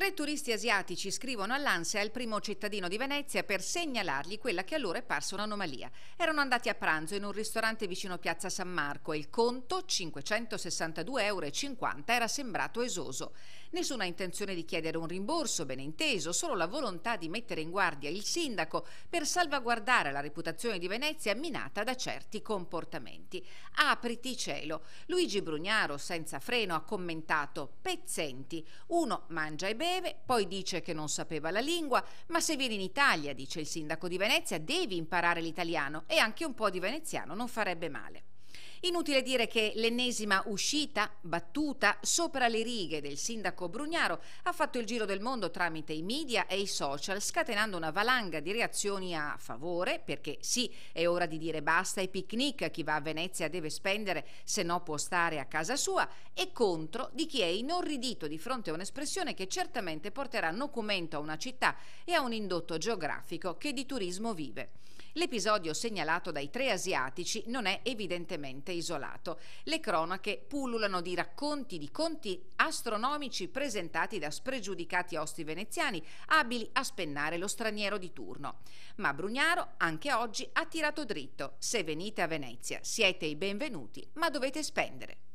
Tre turisti asiatici scrivono all'Ansia il primo cittadino di Venezia per segnalargli quella che allora è parsa un'anomalia. Erano andati a pranzo in un ristorante vicino Piazza San Marco e il conto, 562,50 euro, era sembrato esoso. Nessuna intenzione di chiedere un rimborso, ben inteso, solo la volontà di mettere in guardia il sindaco per salvaguardare la reputazione di Venezia minata da certi comportamenti. Apriti cielo. Luigi Brugnaro, senza freno, ha commentato: Pezzenti. Uno mangia e beve breve, poi dice che non sapeva la lingua, ma se vieni in Italia, dice il sindaco di Venezia, devi imparare l'italiano e anche un po' di veneziano non farebbe male. Inutile dire che l'ennesima uscita, battuta, sopra le righe del sindaco Brugnaro ha fatto il giro del mondo tramite i media e i social, scatenando una valanga di reazioni a favore, perché sì, è ora di dire basta ai picnic, chi va a Venezia deve spendere, se no può stare a casa sua, e contro di chi è inorridito di fronte a un'espressione che certamente porterà nocumento a una città e a un indotto geografico che di turismo vive. L'episodio segnalato dai tre asiatici non è evidentemente isolato. Le cronache pullulano di racconti di conti astronomici presentati da spregiudicati osti veneziani, abili a spennare lo straniero di turno. Ma Brugnaro anche oggi ha tirato dritto. Se venite a Venezia siete i benvenuti, ma dovete spendere.